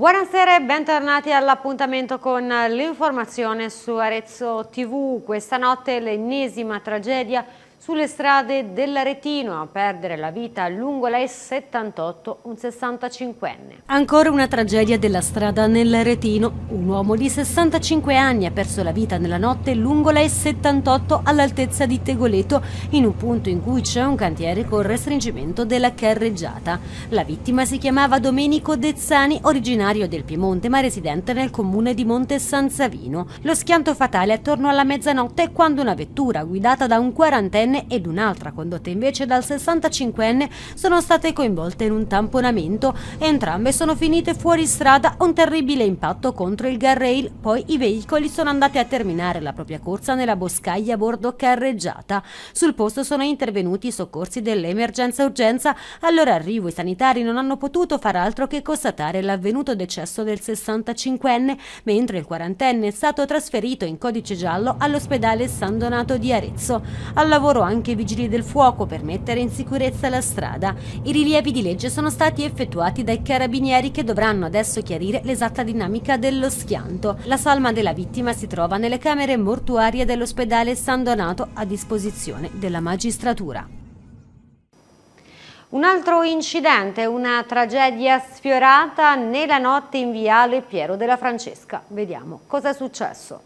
Buonasera e bentornati all'appuntamento con l'informazione su Arezzo TV. Questa notte l'ennesima tragedia sulle strade dell'Aretino a perdere la vita lungo la E78 un 65enne. Ancora una tragedia della strada nell'Aretino. Un uomo di 65 anni ha perso la vita nella notte lungo la E78 all'altezza di Tegoleto in un punto in cui c'è un cantiere con restringimento della carreggiata. La vittima si chiamava Domenico Dezzani, originario del Piemonte ma residente nel comune di Monte San Savino. Lo schianto fatale attorno alla mezzanotte quando una vettura guidata da un quarantenne ed un'altra condotta invece dal 65enne sono state coinvolte in un tamponamento. Entrambe sono finite fuori strada un terribile impatto contro il guardrail, poi i veicoli sono andati a terminare la propria corsa nella boscaglia a bordo carreggiata. Sul posto sono intervenuti i soccorsi dell'emergenza urgenza, allora arrivo i sanitari non hanno potuto far altro che constatare l'avvenuto decesso del 65enne, mentre il quarantenne è stato trasferito in codice giallo all'ospedale San Donato di Arezzo. Al lavoro lavoro anche i vigili del fuoco per mettere in sicurezza la strada. I rilievi di legge sono stati effettuati dai carabinieri che dovranno adesso chiarire l'esatta dinamica dello schianto. La salma della vittima si trova nelle camere mortuarie dell'ospedale San Donato a disposizione della magistratura. Un altro incidente, una tragedia sfiorata nella notte in viale Piero della Francesca. Vediamo cosa è successo.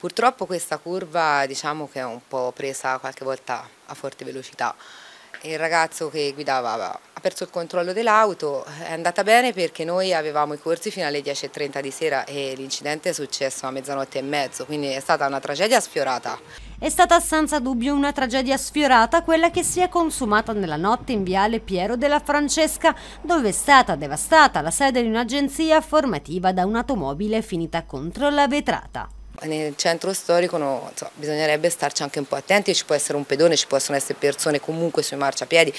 Purtroppo questa curva diciamo che è un po' presa qualche volta a forte velocità. Il ragazzo che guidava ha perso il controllo dell'auto, è andata bene perché noi avevamo i corsi fino alle 10.30 di sera e l'incidente è successo a mezzanotte e mezzo, quindi è stata una tragedia sfiorata. È stata senza dubbio una tragedia sfiorata quella che si è consumata nella notte in viale Piero della Francesca, dove è stata devastata la sede di un'agenzia formativa da un'automobile finita contro la vetrata nel centro storico no, so, bisognerebbe starci anche un po' attenti, ci può essere un pedone, ci possono essere persone comunque sui marciapiedi,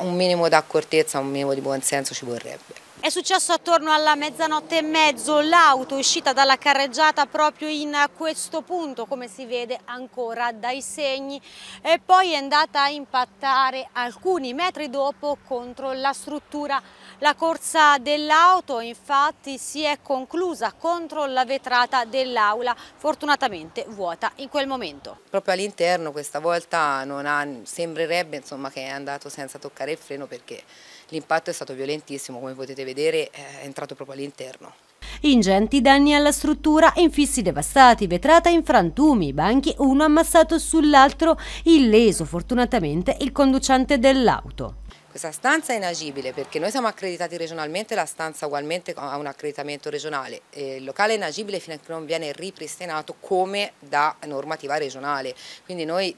un minimo d'accortezza, un minimo di buonsenso ci vorrebbe. È successo attorno alla mezzanotte e mezzo, l'auto uscita dalla carreggiata proprio in questo punto, come si vede ancora dai segni, e poi è andata a impattare alcuni metri dopo contro la struttura la corsa dell'auto infatti si è conclusa contro la vetrata dell'aula, fortunatamente vuota in quel momento. Proprio all'interno questa volta ha, sembrerebbe insomma, che è andato senza toccare il freno perché l'impatto è stato violentissimo, come potete vedere è entrato proprio all'interno. Ingenti danni alla struttura, infissi devastati, vetrata in frantumi, banchi uno ammassato sull'altro, illeso fortunatamente il conducente dell'auto. Questa stanza è inagibile perché noi siamo accreditati regionalmente, la stanza ugualmente ha un accreditamento regionale. il locale è inagibile fino a che non viene ripristinato come da normativa regionale. Quindi noi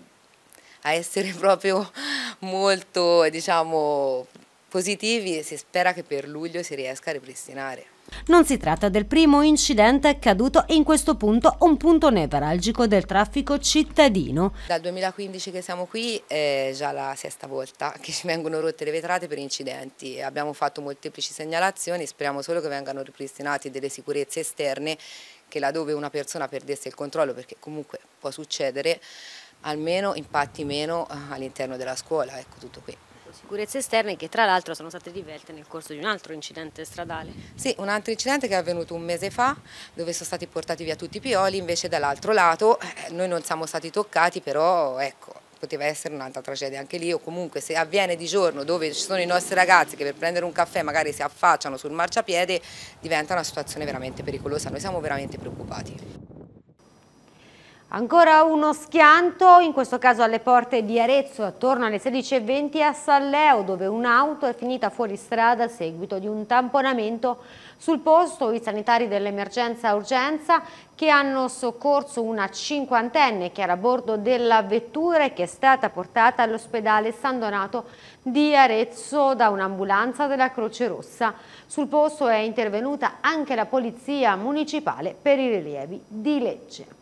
a essere proprio molto diciamo, positivi si spera che per luglio si riesca a ripristinare. Non si tratta del primo incidente accaduto e in questo punto un punto nevralgico del traffico cittadino. Dal 2015 che siamo qui è già la sesta volta che ci vengono rotte le vetrate per incidenti. Abbiamo fatto molteplici segnalazioni, speriamo solo che vengano ripristinate delle sicurezze esterne che laddove una persona perdesse il controllo, perché comunque può succedere, almeno impatti meno eh, all'interno della scuola, ecco tutto qui sicurezze esterne che tra l'altro sono state divelte nel corso di un altro incidente stradale. Sì, un altro incidente che è avvenuto un mese fa dove sono stati portati via tutti i pioli, invece dall'altro lato eh, noi non siamo stati toccati però ecco poteva essere un'altra tragedia anche lì o comunque se avviene di giorno dove ci sono i nostri ragazzi che per prendere un caffè magari si affacciano sul marciapiede diventa una situazione veramente pericolosa, noi siamo veramente preoccupati. Ancora uno schianto, in questo caso alle porte di Arezzo, attorno alle 16.20 a Salleo, dove un'auto è finita fuori strada a seguito di un tamponamento. Sul posto i sanitari dell'emergenza urgenza che hanno soccorso una cinquantenne che era a bordo della vettura e che è stata portata all'ospedale San Donato di Arezzo da un'ambulanza della Croce Rossa. Sul posto è intervenuta anche la polizia municipale per i rilievi di legge.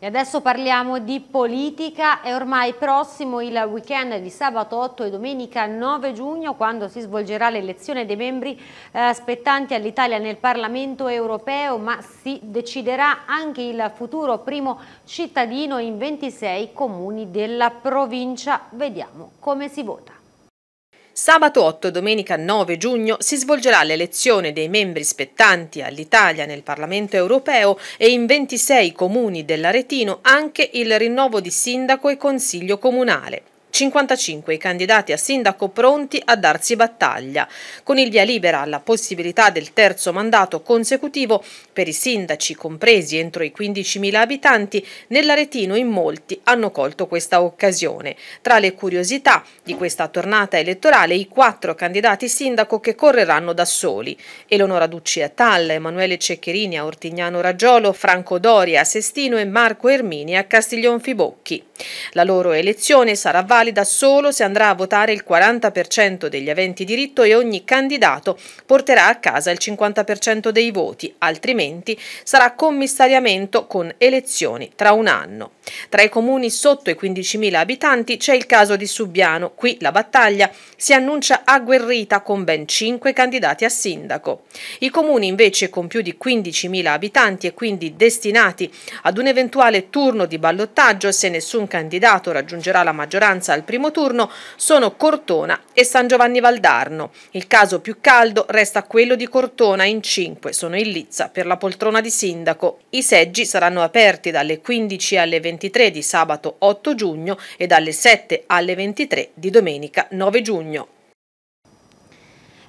E adesso parliamo di politica, è ormai prossimo il weekend di sabato 8 e domenica 9 giugno quando si svolgerà l'elezione dei membri eh, spettanti all'Italia nel Parlamento europeo ma si deciderà anche il futuro primo cittadino in 26 comuni della provincia. Vediamo come si vota. Sabato 8 e domenica 9 giugno si svolgerà l'elezione dei membri spettanti all'Italia nel Parlamento europeo e in 26 comuni dell'Aretino anche il rinnovo di sindaco e consiglio comunale. 55 i candidati a sindaco pronti a darsi battaglia, con il via libera alla possibilità del terzo mandato consecutivo per i sindaci compresi entro i 15.000 abitanti, nell'Aretino in molti hanno colto questa occasione. Tra le curiosità di questa tornata elettorale i quattro candidati sindaco che correranno da soli, Eleonora Ducci a Talla, Emanuele Ceccherini a Ortignano Raggiolo, Franco Doria a Sestino e Marco Ermini a Castiglion Fibocchi. La loro elezione sarà valida vale da solo se andrà a votare il 40% degli aventi diritto e ogni candidato porterà a casa il 50% dei voti, altrimenti sarà commissariamento con elezioni tra un anno. Tra i comuni sotto i 15.000 abitanti c'è il caso di Subiano, qui la battaglia si annuncia agguerrita con ben 5 candidati a sindaco. I comuni invece con più di 15.000 abitanti e quindi destinati ad un eventuale turno di ballottaggio se nessun candidato raggiungerà la maggioranza al primo turno sono Cortona e San Giovanni Valdarno. Il caso più caldo resta quello di Cortona in 5, sono in lizza per la poltrona di sindaco. I seggi saranno aperti dalle 15 alle 23 di sabato 8 giugno e dalle 7 alle 23 di domenica 9 giugno.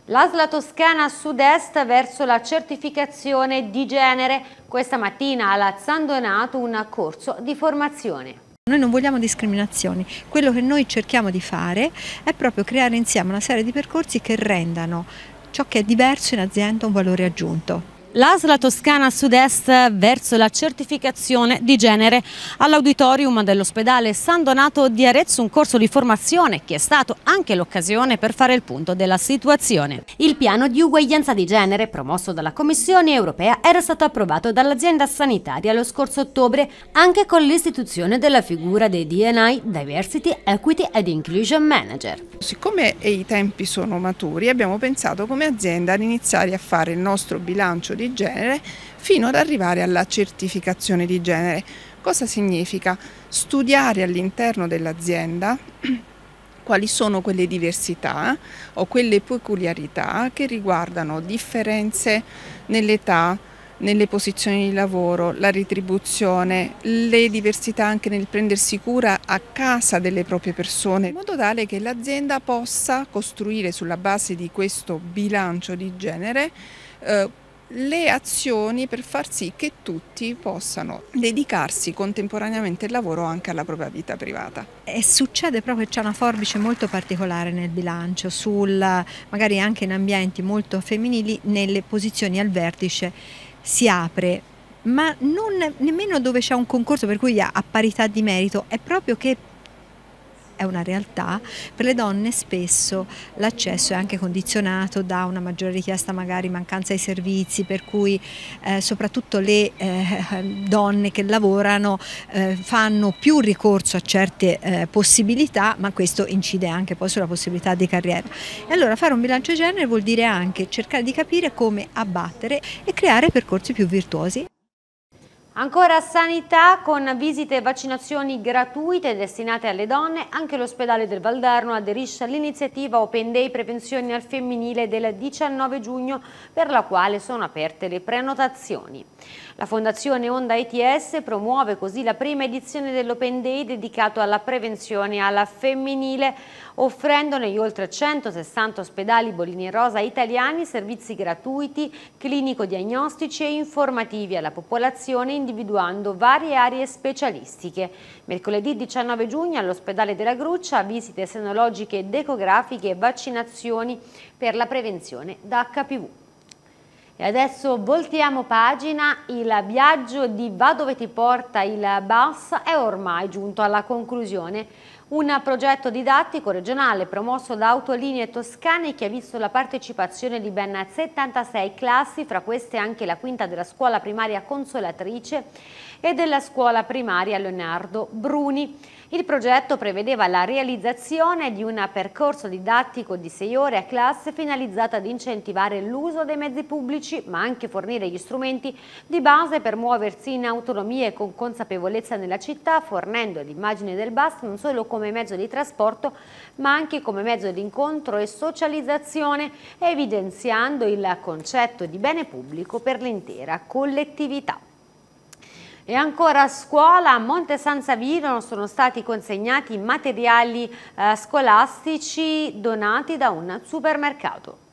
L'Asla Toscana Sud-Est verso la certificazione di genere. Questa mattina alla San Donato un corso di formazione. Noi non vogliamo discriminazioni, quello che noi cerchiamo di fare è proprio creare insieme una serie di percorsi che rendano ciò che è diverso in azienda un valore aggiunto. L'ASLA Toscana Sud-Est verso la certificazione di genere. All'auditorium dell'ospedale San Donato di Arezzo un corso di formazione che è stato anche l'occasione per fare il punto della situazione. Il piano di uguaglianza di genere promosso dalla Commissione europea era stato approvato dall'azienda sanitaria lo scorso ottobre anche con l'istituzione della figura dei DNI Diversity, Equity and Inclusion Manager. Siccome i tempi sono maturi abbiamo pensato come azienda ad iniziare a fare il nostro bilancio di genere fino ad arrivare alla certificazione di genere. Cosa significa? Studiare all'interno dell'azienda quali sono quelle diversità o quelle peculiarità che riguardano differenze nell'età, nelle posizioni di lavoro, la retribuzione, le diversità anche nel prendersi cura a casa delle proprie persone, in modo tale che l'azienda possa costruire sulla base di questo bilancio di genere eh, le azioni per far sì che tutti possano dedicarsi contemporaneamente al lavoro anche alla propria vita privata. E succede proprio che c'è una forbice molto particolare nel bilancio, sul, magari anche in ambienti molto femminili, nelle posizioni al vertice si apre ma non nemmeno dove c'è un concorso per cui a, parità di merito, è proprio che è una realtà, per le donne spesso l'accesso è anche condizionato da una maggiore richiesta magari mancanza di servizi, per cui eh, soprattutto le eh, donne che lavorano eh, fanno più ricorso a certe eh, possibilità, ma questo incide anche poi sulla possibilità di carriera. E allora fare un bilancio di genere vuol dire anche cercare di capire come abbattere e creare percorsi più virtuosi. Ancora sanità con visite e vaccinazioni gratuite destinate alle donne, anche l'ospedale del Valdarno aderisce all'iniziativa Open Day Prevenzione al Femminile del 19 giugno per la quale sono aperte le prenotazioni. La Fondazione Onda ITS promuove così la prima edizione dell'Open Day dedicato alla prevenzione alla femminile offrendo negli oltre 160 ospedali Bolini Rosa italiani servizi gratuiti, clinico-diagnostici e informativi alla popolazione individuando varie aree specialistiche. Mercoledì 19 giugno all'ospedale della Gruccia visite senologiche ed ecografiche e vaccinazioni per la prevenzione da HPV. E adesso voltiamo pagina, il viaggio di Va dove ti porta il bus è ormai giunto alla conclusione. Un progetto didattico regionale promosso da Autolinee Toscane che ha visto la partecipazione di ben 76 classi, fra queste anche la quinta della scuola primaria Consolatrice e della scuola primaria Leonardo Bruni. Il progetto prevedeva la realizzazione di un percorso didattico di sei ore a classe finalizzato ad incentivare l'uso dei mezzi pubblici ma anche fornire gli strumenti di base per muoversi in autonomia e con consapevolezza nella città fornendo l'immagine del bus non solo come mezzo di trasporto ma anche come mezzo di incontro e socializzazione evidenziando il concetto di bene pubblico per l'intera collettività. E ancora a scuola, a Monte San Savino sono stati consegnati materiali eh, scolastici donati da un supermercato.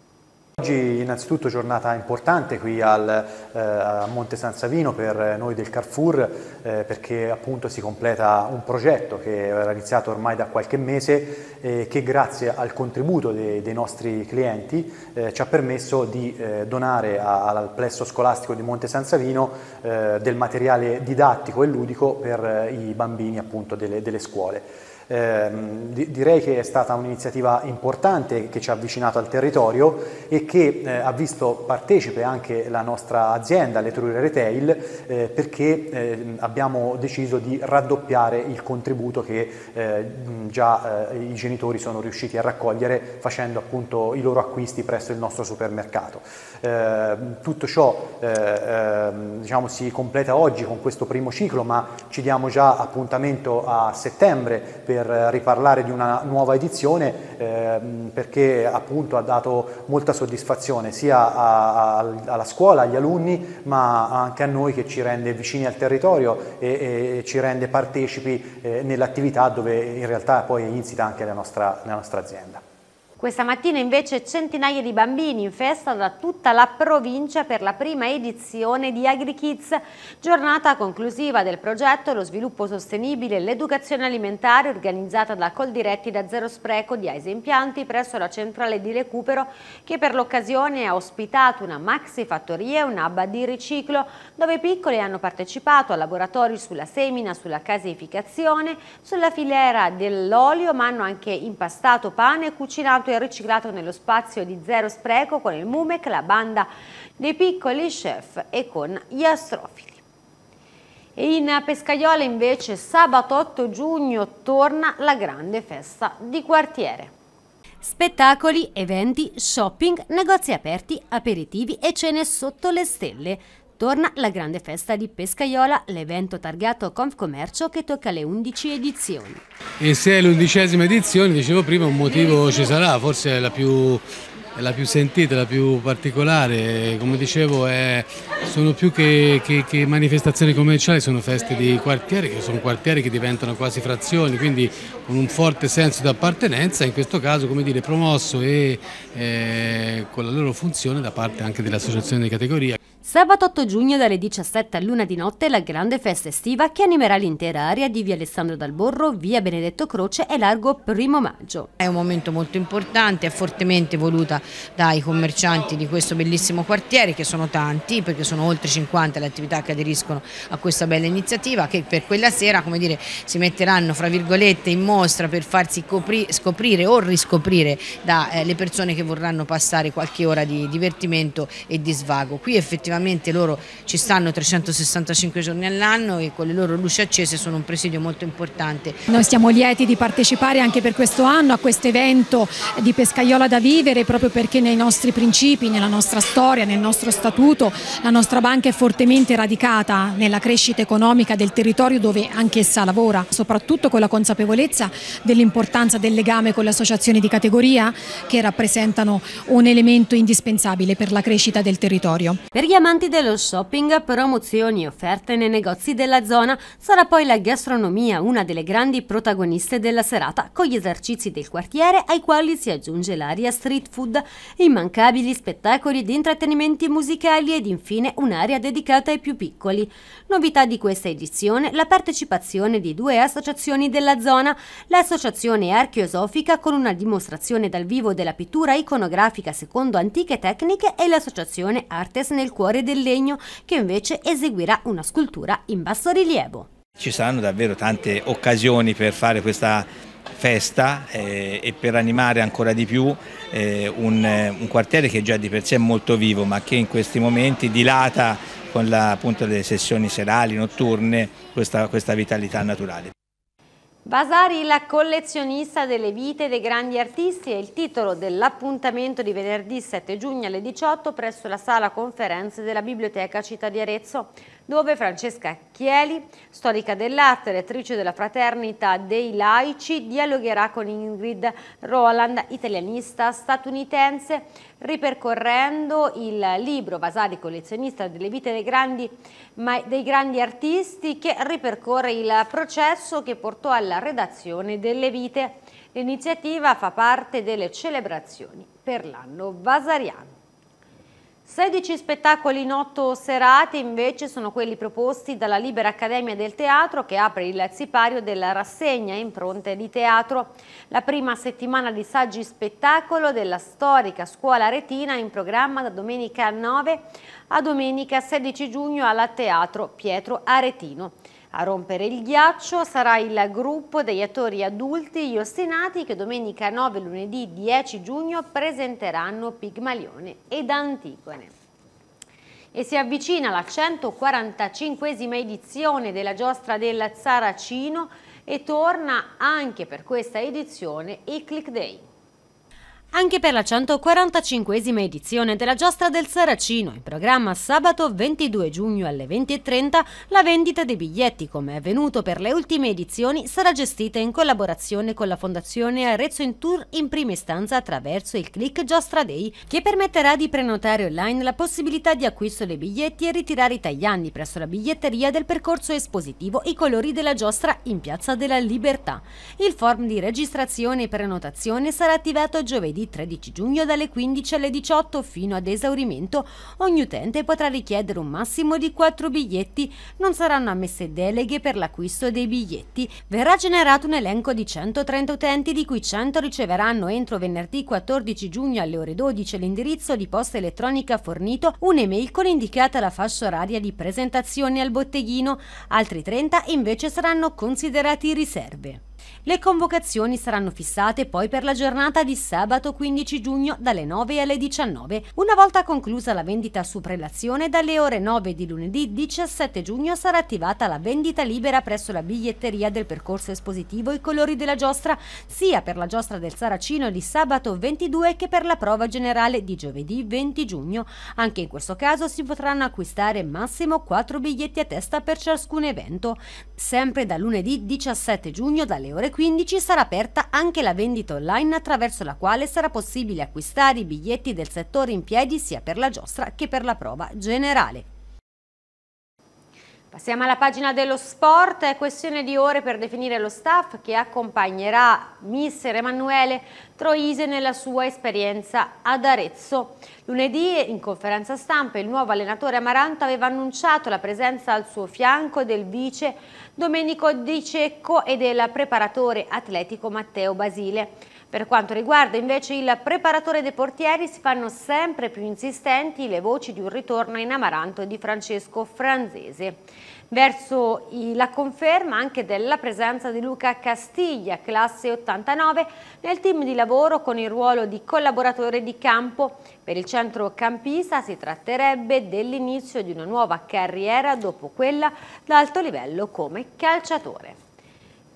Oggi innanzitutto giornata importante qui al, eh, a Monte San Savino per noi del Carrefour eh, perché appunto si completa un progetto che era iniziato ormai da qualche mese e eh, che grazie al contributo de, dei nostri clienti eh, ci ha permesso di eh, donare a, al plesso scolastico di Monte San Savino eh, del materiale didattico e ludico per i bambini appunto delle, delle scuole. Eh, direi che è stata un'iniziativa importante che ci ha avvicinato al territorio e che eh, ha visto partecipe anche la nostra azienda, l'Etruria Retail, eh, perché ehm, abbiamo deciso di raddoppiare il contributo che eh, già eh, i genitori sono riusciti a raccogliere facendo appunto i loro acquisti presso il nostro supermercato. Ehm, tutto ciò eh, ehm, diciamo, si completa oggi con questo primo ciclo, ma ci diamo già appuntamento a settembre per per riparlare di una nuova edizione eh, perché appunto ha dato molta soddisfazione sia a, a, alla scuola, agli alunni, ma anche a noi che ci rende vicini al territorio e, e ci rende partecipi eh, nell'attività dove in realtà poi è insita anche la nostra, la nostra azienda. Questa mattina invece centinaia di bambini in festa da tutta la provincia per la prima edizione di AgriKids, giornata conclusiva del progetto Lo sviluppo sostenibile e l'educazione alimentare organizzata da Coldiretti da Zero Spreco di Aise Impianti presso la centrale di recupero che per l'occasione ha ospitato una maxi fattoria e un'abba di riciclo dove i piccoli hanno partecipato a laboratori sulla semina, sulla caseificazione, sulla filiera dell'olio ma hanno anche impastato pane e cucinato riciclato e riciclato nello spazio di zero spreco con il MUMEC, la banda dei piccoli chef e con gli astrofili. E In Pescaiola invece sabato 8 giugno torna la grande festa di quartiere. Spettacoli, eventi, shopping, negozi aperti, aperitivi e cene sotto le stelle. Torna la grande festa di Pescaiola, l'evento targato Confcommercio che tocca le 11 edizioni. E se è l'undicesima edizione, dicevo prima, un motivo ci sarà, forse è la più è la più sentita, la più particolare, come dicevo è, sono più che, che, che, manifestazioni commerciali, sono feste di quartiere, che sono quartieri che diventano quasi frazioni, quindi con un forte senso di appartenenza, in questo caso come dire, promosso e eh, con la loro funzione da parte anche dell'associazione di categoria. Sabato 8 giugno dalle 17 a luna di notte la grande festa estiva che animerà l'intera area di via Alessandro Dal Borro, via Benedetto Croce e largo primo maggio. È un momento molto importante, è fortemente voluta dai commercianti di questo bellissimo quartiere che sono tanti perché sono oltre 50 le attività che aderiscono a questa bella iniziativa che per quella sera come dire, si metteranno fra virgolette in mostra per farsi scoprire o riscoprire dalle eh, persone che vorranno passare qualche ora di divertimento e di svago. Qui effettivamente loro ci stanno 365 giorni all'anno e con le loro luci accese sono un presidio molto importante. Noi siamo lieti di partecipare anche per questo anno a questo evento di Pescaiola da vivere proprio per perché nei nostri principi, nella nostra storia, nel nostro statuto la nostra banca è fortemente radicata nella crescita economica del territorio dove anch'essa lavora, soprattutto con la consapevolezza dell'importanza del legame con le associazioni di categoria che rappresentano un elemento indispensabile per la crescita del territorio. Per gli amanti dello shopping, promozioni offerte nei negozi della zona sarà poi la gastronomia una delle grandi protagoniste della serata con gli esercizi del quartiere ai quali si aggiunge l'aria street food immancabili spettacoli di intrattenimenti musicali ed infine un'area dedicata ai più piccoli. Novità di questa edizione la partecipazione di due associazioni della zona, l'Associazione Archeosofica con una dimostrazione dal vivo della pittura iconografica secondo antiche tecniche e l'Associazione Artes nel cuore del legno che invece eseguirà una scultura in bassorilievo. Ci saranno davvero tante occasioni per fare questa festa eh, e per animare ancora di più eh, un, eh, un, quartiere che già di per sé è molto vivo ma che in questi momenti dilata con la, appunto, le sessioni serali, notturne, questa, questa vitalità naturale. Vasari, la collezionista delle vite dei grandi artisti, è il titolo dell'appuntamento di venerdì 7 giugno alle 18 presso la sala conferenze della Biblioteca Città di Arezzo dove Francesca Chieli, storica dell'arte e rettrice della Fraternità dei Laici, dialogherà con Ingrid Roland, italianista statunitense, ripercorrendo il libro Vasari collezionista delle vite dei grandi, dei grandi artisti che ripercorre il processo che portò alla redazione delle vite. L'iniziativa fa parte delle celebrazioni per l'anno vasariano. 16 spettacoli in 8 serate invece sono quelli proposti dalla Libera Accademia del Teatro che apre il sipario della rassegna Impronte di Teatro, la prima settimana di saggi spettacolo della storica scuola retina in programma da domenica 9 a domenica 16 giugno alla Teatro Pietro Aretino. A rompere il ghiaccio sarà il gruppo degli attori adulti gli ostinati che domenica 9 e lunedì 10 giugno presenteranno Pigmalione ed Antigone e si avvicina la 145esima edizione della giostra del Saracino e torna anche per questa edizione il Click Day anche per la 145 edizione della giostra del Saracino, in programma sabato 22 giugno alle 20.30, la vendita dei biglietti, come è avvenuto per le ultime edizioni, sarà gestita in collaborazione con la Fondazione Arezzo in Tour in prima istanza attraverso il click Giostra Day, che permetterà di prenotare online la possibilità di acquisto dei biglietti e ritirare i tagliandi presso la biglietteria del percorso espositivo I colori della giostra in Piazza della Libertà. Il form di registrazione e prenotazione sarà attivato giovedì 13 giugno dalle 15 alle 18 fino ad esaurimento ogni utente potrà richiedere un massimo di 4 biglietti, non saranno ammesse deleghe per l'acquisto dei biglietti, verrà generato un elenco di 130 utenti di cui 100 riceveranno entro venerdì 14 giugno alle ore 12 l'indirizzo di posta elettronica fornito, un'email con indicata la fascia oraria di presentazione al botteghino, altri 30 invece saranno considerati riserve. Le convocazioni saranno fissate poi per la giornata di sabato 15 giugno dalle 9 alle 19, una volta conclusa la vendita su prelazione dalle ore 9 di lunedì 17 giugno sarà attivata la vendita libera presso la biglietteria del percorso espositivo I colori della giostra, sia per la giostra del Saracino di sabato 22 che per la prova generale di giovedì 20 giugno. Anche in questo caso si potranno acquistare massimo 4 biglietti a testa per ciascun evento. Sempre da lunedì 17 giugno dalle ore 2015 sarà aperta anche la vendita online attraverso la quale sarà possibile acquistare i biglietti del settore in piedi sia per la giostra che per la prova generale. Passiamo alla pagina dello sport, è questione di ore per definire lo staff che accompagnerà mister Emanuele Troise nella sua esperienza ad Arezzo. Lunedì in conferenza stampa il nuovo allenatore Amaranto aveva annunciato la presenza al suo fianco del vice Domenico Di Cecco e del preparatore atletico Matteo Basile. Per quanto riguarda invece il preparatore dei portieri si fanno sempre più insistenti le voci di un ritorno in Amaranto di Francesco Franzese. Verso la conferma anche della presenza di Luca Castiglia, classe 89, nel team di lavoro con il ruolo di collaboratore di campo. Per il centro Campisa si tratterebbe dell'inizio di una nuova carriera dopo quella d'alto livello come calciatore.